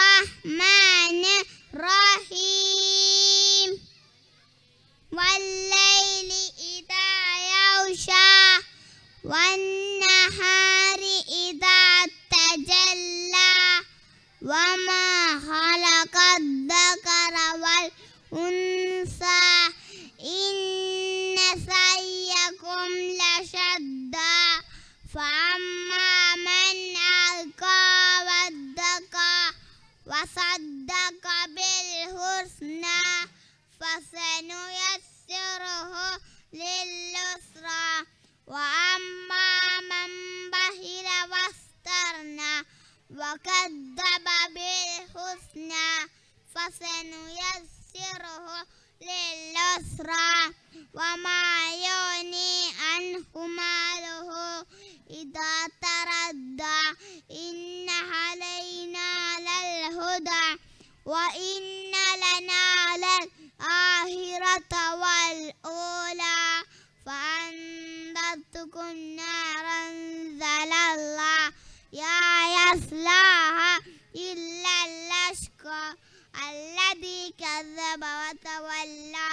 الرحمن الرحيم والليل إذا يغشى والنهار إذا تجلى وما خلق الذكر والأنثى وصدق بالحسنى فسنيسره لليسرى وأما من بخل واستغنى وكذب بالحسنى فسنيسره لليسرى وما يغني عنه ماله إذا تردى الهدى وإن لنا للآخرة والأولى فأنذرتكم نارا الله يا يصلاها إلا الأشقى الذي كذب وتولى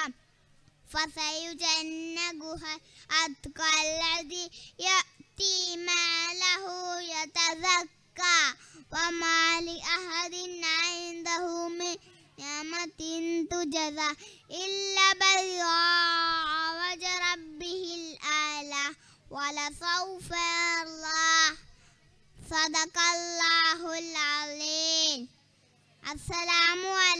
فسيجنبها أتقى الذي يأتي ما له يتزكى وما لأهل جزاء إلا بغاء وجه ربه الأعلى ولسوف الله صدق الله العظيم السلام عليكم